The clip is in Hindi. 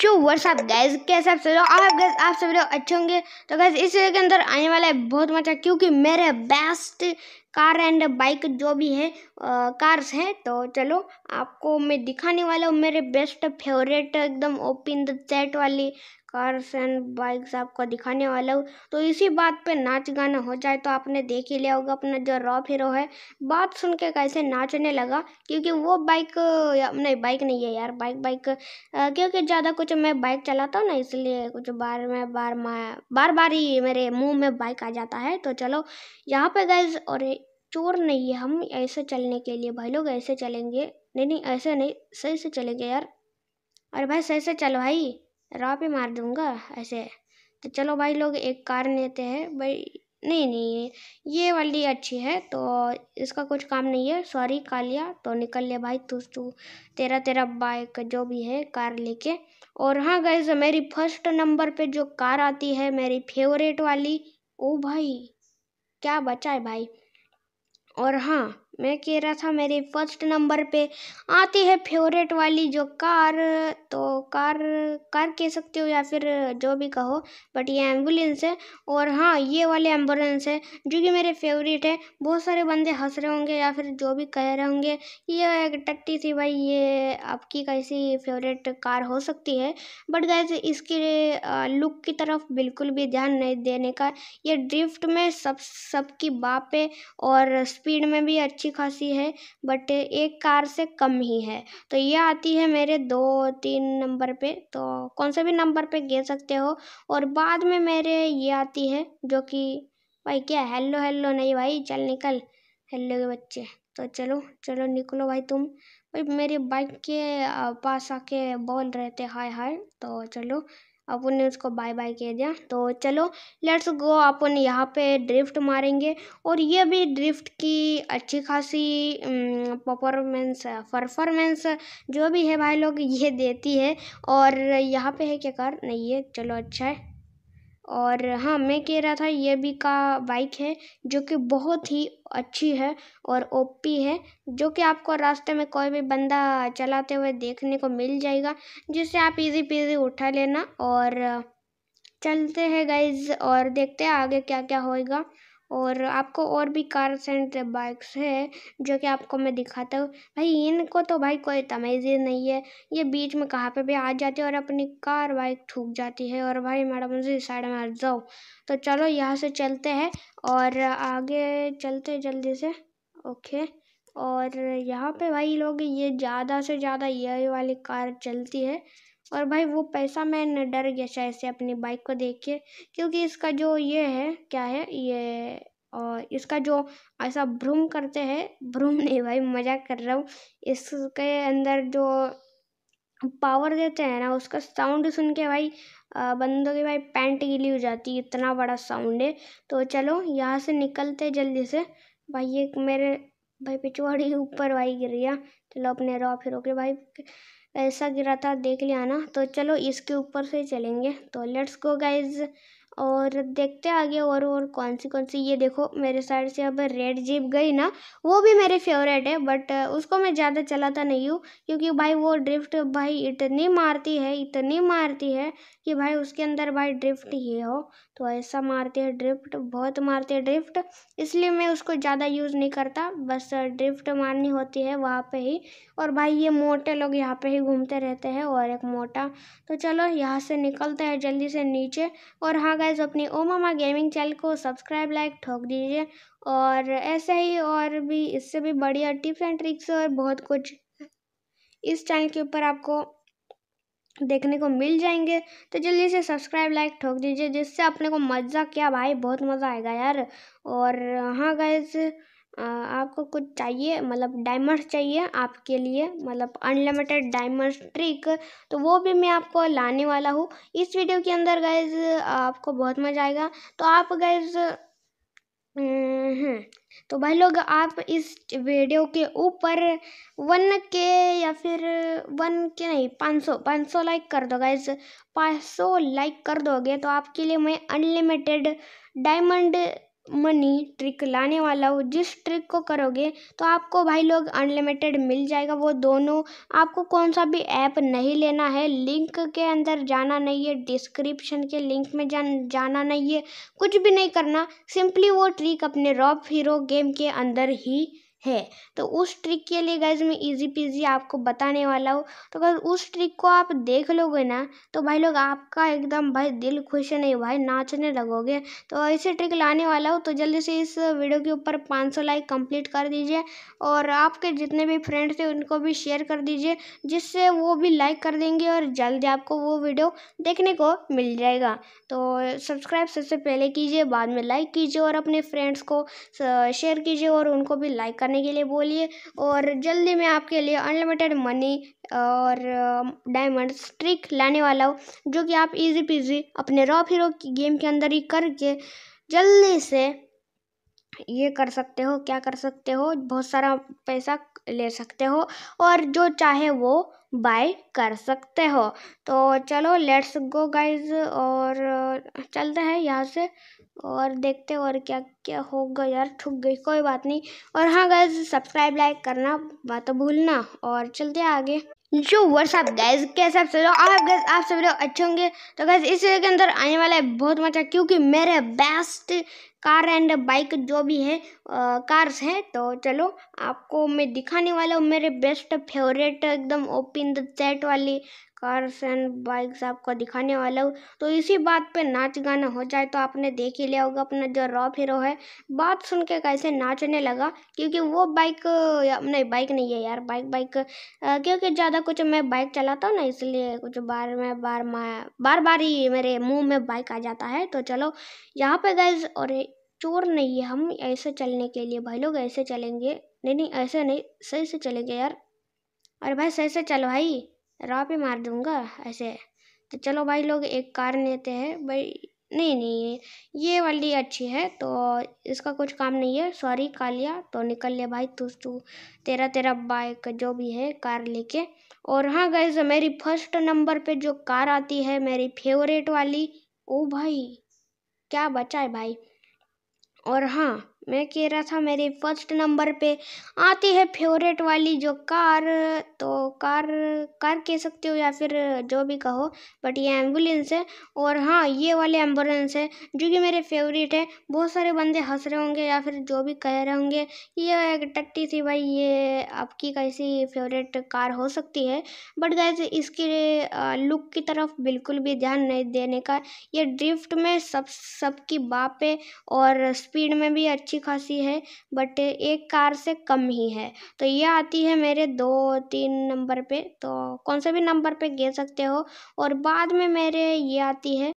जो व्हाट्सअप गैस कैसे आप सब लोग आप गैस आप सब लोग अच्छे होंगे तो गैस इस वीडियो के अंदर आने वाला है बहुत मजा क्योंकि मेरे बेस्ट कार एंड बाइक जो भी है आ, कार्स है तो चलो आपको मैं दिखाने वाला हूँ मेरे बेस्ट फेवरेट एकदम ओपन द चैट वाली कार्स एंड बाइक्स आपको दिखाने वाला हूँ तो इसी बात पे नाच गाना हो जाए तो आपने देख ही लिया होगा अपना जो रॉप हीरो है बात सुन के कैसे नाचने लगा क्योंकि वो बाइक नहीं बाइक नहीं है यार बाइक बाइक क्योंकि ज़्यादा कुछ मैं बाइक चलाता हूँ ना इसलिए कुछ बार में बार मैं बार बार ही मेरे मुँह में बाइक आ जाता है तो चलो यहाँ पर गए और चोर नहीं है हम ऐसे चलने के लिए भाई लोग ऐसे चलेंगे नहीं नहीं ऐसे नहीं सही से चलेंगे यार अरे भाई सही से चल भाई राह पे मार दूंगा ऐसे तो चलो भाई लोग एक कार लेते हैं भाई नहीं नहीं ये वाली अच्छी है तो इसका कुछ काम नहीं है सॉरी का लिया तो निकल ले भाई तू तू तेरा तेरा बाइक जो भी है कार लेके और हाँ गए मेरी फर्स्ट नंबर पे जो कार आती है मेरी फेवरेट वाली ओ भाई क्या बचा है भाई और हाँ मैं कह रहा था मेरे फर्स्ट नंबर पे आती है फेवरेट वाली जो कार तो कार कार कह सकते हो या फिर जो भी कहो बट ये एम्बुलेंस है और हाँ ये वाले एम्बुलेंस है जो कि मेरे फेवरेट है बहुत सारे बंदे हंस रहे होंगे या फिर जो भी कह रहे होंगे ये एक टट्टी थी भाई ये आपकी कैसी फेवरेट कार हो सकती है बट गैस इसके लुक की तरफ बिल्कुल भी ध्यान नहीं देने का ये ड्रिफ्ट में सब सबकी बाप है और स्पीड में भी अच्छी अच्छी खासी है बट एक कार से कम ही है तो ये आती है मेरे दो तीन नंबर पे तो कौन से भी नंबर पे गे सकते हो और बाद में मेरे ये आती है जो कि भाई क्या हेलो हेलो नहीं भाई चल निकल हेलो के बच्चे तो चलो चलो निकलो भाई तुम भाई मेरी बाइक के पास आके बोल रहे थे हाय हाय तो चलो अपन ने उसको बाय बाय कह दिया तो चलो लेट्स गो अपन यहाँ पे ड्रिफ्ट मारेंगे और ये भी ड्रिफ्ट की अच्छी खासी परफॉर्मेंस परफॉर्मेंस जो भी है भाई लोग ये देती है और यहाँ पे है क्या कर नहीं है चलो अच्छा है और हाँ मैं कह रहा था ये भी का बाइक है जो कि बहुत ही अच्छी है और ओ पी है जो कि आपको रास्ते में कोई भी बंदा चलाते हुए देखने को मिल जाएगा जिससे आप इजी पीजी उठा लेना और चलते हैं गाइज और देखते हैं आगे क्या क्या होएगा और आपको और भी कार्स एंड बाइक्स है जो कि आपको मैं दिखाता हूँ भाई इनको तो भाई कोई तमीज़ नहीं है ये बीच में कहाँ पे भी आ जाती है और अपनी कार बाइक ठूक जाती है और भाई मैडम इस साइड में आ जाओ तो चलो यहाँ से चलते हैं और आगे चलते जल्दी से ओके और यहाँ पे भाई लोग ये ज़्यादा से ज़्यादा ये वाली कार चलती है और भाई वो पैसा मैं डर गया शायद से अपनी बाइक को देख के क्योंकि इसका जो ये है क्या है ये और इसका जो ऐसा भ्रूम करते हैं भ्रूम नहीं भाई मजाक कर रहा हूँ इसके अंदर जो पावर देते हैं ना उसका साउंड सुन के भाई बंदों की भाई पैंट गीली हो जाती है इतना बड़ा साउंड है तो चलो यहाँ से निकलते जल्दी से भाई एक मेरे भाई पिछवाड़ी ऊपर भाई गिर गया चलो अपने रॉ फिर होके भाई ऐसा गिरा था देख लिया ना तो चलो इसके ऊपर से चलेंगे तो लेट्स गो गाइज और देखते आगे और और कौन सी कौन सी ये देखो मेरे साइड से अब रेड जीप गई ना वो भी मेरे फेवरेट है बट उसको मैं ज़्यादा चलाता नहीं हूँ क्योंकि भाई वो ड्रिफ्ट भाई इतनी मारती है इतनी मारती है कि भाई उसके अंदर भाई ड्रिफ्ट ही हो तो ऐसा मारती है ड्रिफ्ट बहुत मारती है ड्रिफ्ट इसलिए मैं उसको ज़्यादा यूज़ नहीं करता बस ड्रिफ्ट मारनी होती है वहाँ पर ही और भाई ये मोटे लोग यहाँ पर ही घूमते रहते हैं और एक मोटा तो चलो यहाँ से निकलते हैं जल्दी से नीचे और हाँ गाइज अपने ओ मामा गेमिंग चैनल को सब्सक्राइब लाइक ठोक दीजिए और ऐसे ही और भी इससे भी बढ़िया टिप्स एंड ट्रिक्स और बहुत कुछ इस चैनल के ऊपर आपको देखने को मिल जाएंगे तो जल्दी से सब्सक्राइब लाइक ठोक दीजिए जिससे अपने को मज़ा क्या भाई बहुत मज़ा आएगा यार और हाँ गाइज आपको कुछ चाहिए मतलब डायमंड चाहिए आपके लिए मतलब अनलिमिटेड डायमंड ट्रिक तो वो भी मैं आपको लाने वाला हूँ इस वीडियो के अंदर गैज़ आपको बहुत मज़ा आएगा तो आप गैज़ हम्म, हम्म, तो भाई लोग आप इस वीडियो के ऊपर वन के या फिर वन के नहीं पाँच सौ पाँच सौ लाइक कर दो गाइज पाँच सौ लाइक कर दोगे तो आपके लिए मैं अनलिमिटेड डायमंड मनी ट्रिक लाने वाला हूँ जिस ट्रिक को करोगे तो आपको भाई लोग अनलिमिटेड मिल जाएगा वो दोनों आपको कौन सा भी ऐप नहीं लेना है लिंक के अंदर जाना नहीं है डिस्क्रिप्शन के लिंक में जान जाना नहीं है कुछ भी नहीं करना सिंपली वो ट्रिक अपने रॉप हीरो गेम के अंदर ही है तो उस ट्रिक के लिए गैज मैं इजी पीजी आपको बताने वाला हूँ तो अगर उस ट्रिक को आप देख लोगे ना तो भाई लोग आपका एकदम भाई दिल खुश नहीं भाई नाचने लगोगे तो ऐसे ट्रिक लाने वाला हूँ तो जल्दी से इस वीडियो के ऊपर 500 लाइक कंप्लीट कर दीजिए और आपके जितने भी फ्रेंड्स थे उनको भी शेयर कर दीजिए जिससे वो भी लाइक कर देंगे और जल्दी आपको वो वीडियो देखने को मिल जाएगा तो सब्सक्राइब सबसे पहले कीजिए बाद में लाइक कीजिए और अपने फ्रेंड्स को शेयर कीजिए और उनको भी लाइक कर करने के लिए बोलिए और जल्दी मैं आपके लिए अनलिमिटेड मनी और डायमंड स्ट्रिक लाने वाला हूँ जो कि आप इजी पीजी अपने रॉफ हीरो की गेम के अंदर ही करके जल्दी से ये कर सकते हो क्या कर सकते हो बहुत सारा पैसा ले सकते हो और जो चाहे वो बाय कर सकते हो तो चलो लेट्स गो गाइज और चलते हैं यहाँ से और देखते और क्या क्या होगा यार ठुक गई कोई बात नहीं और हाँ गाइज सब्सक्राइब लाइक करना बात भूलना और चलते आगे जो व्हाट्सअप गैस कैसे आप सब लोग आप गैस आप सब लोग अच्छे होंगे तो गैस इस वीडियो के अंदर आने वाला है बहुत मजा क्योंकि मेरे बेस्ट कार एंड बाइक जो भी है आ, कार्स हैं तो चलो आपको मैं दिखाने वाला हूँ मेरे बेस्ट फेवरेट एकदम ओपिन द चैट वाली कार्स एंड बाइक्स आपको दिखाने वाला हूँ तो इसी बात पे नाच गाना हो जाए तो आपने देख ही लिया होगा अपना जो रॉप हीरो है बात सुन के कैसे नाचने लगा क्योंकि वो बाइक नहीं बाइक नहीं है यार बाइक बाइक क्योंकि ज़्यादा कुछ मैं बाइक चलाता हूँ ना इसलिए कुछ बार में बार मैं बार बार ही मेरे मुँह में बाइक आ जाता है तो चलो यहाँ पर गए और चोर नहीं है हम ऐसे चलने के लिए भाई लोग ऐसे चलेंगे नहीं नहीं ऐसे नहीं सही से चलेंगे यार अरे भाई सही से चल भाई राह पे मार दूंगा ऐसे तो चलो भाई लोग एक कार लेते हैं भाई नहीं नहीं ये वाली अच्छी है तो इसका कुछ काम नहीं है सॉरी लिया तो निकल लिया भाई तू तू तेरा तेरा बाइक जो भी है कार लेके और हाँ गए मेरी फर्स्ट नंबर पे जो कार आती है मेरी फेवरेट वाली ओ भाई क्या बचा है भाई और हाँ मैं कह रहा था मेरे फर्स्ट नंबर पे आती है फेवरेट वाली जो कार तो कार कार कह सकते हो या फिर जो भी कहो बट ये एम्बुलेंस है और हाँ ये वाले एम्बुलेंस है जो कि मेरे फेवरेट है बहुत सारे बंदे हंस रहे होंगे या फिर जो भी कह रहे होंगे ये एक टट्टी थी भाई ये आपकी कैसी फेवरेट कार हो सकती है बट गैस इसके लुक की तरफ बिल्कुल भी ध्यान नहीं देने का ये ड्रिफ्ट में सब सबकी बाप है और स्पीड में भी अच्छी अच्छी खासी है बट एक कार से कम ही है तो ये आती है मेरे दो तीन नंबर पे तो कौन से भी नंबर पे गे सकते हो और बाद में मेरे ये आती है